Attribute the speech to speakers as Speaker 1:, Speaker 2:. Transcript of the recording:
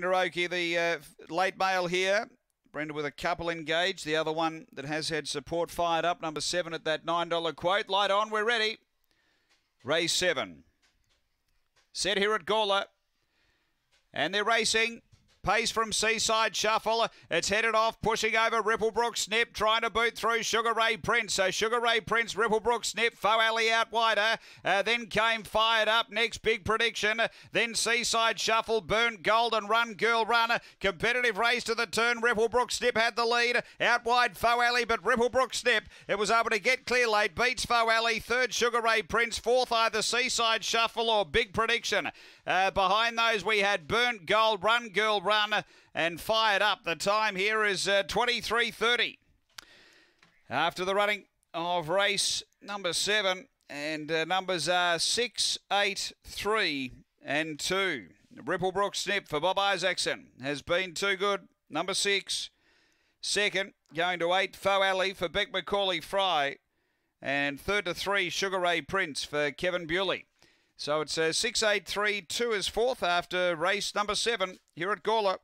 Speaker 1: Brenda Oakey, the uh, late mail here. Brenda with a couple engaged. The other one that has had support fired up, number seven at that $9 quote. Light on, we're ready. Race seven. Set here at Gawler. And they're racing. Pace from Seaside Shuffle. It's headed off, pushing over Ripplebrook Snip, trying to boot through Sugar Ray Prince. So Sugar Ray Prince, Ripplebrook Snip, Fo Alley out wider. Uh, then came Fired Up next, big prediction. Then Seaside Shuffle, Burnt Gold and Run Girl Runner. Competitive race to the turn. Ripplebrook Snip had the lead. Out wide, Fo Alley, but Ripplebrook Snip, it was able to get clear late. Beats Fo Alley, third Sugar Ray Prince, fourth either Seaside Shuffle or Big Prediction. Uh, behind those we had Burnt Gold, Run Girl Runner run and fired up. The time here is uh, 23.30. After the running of race number seven, and uh, numbers are six, eight, three, and 2. Ripplebrook Snip for Bob Isaacson has been too good. Number six, second going to 8, Faux Alley for Beck McCauley Fry. And third to three, Sugar Ray Prince for Kevin Bewley. So it's uh, 6.832 is fourth after race number seven here at Gawler.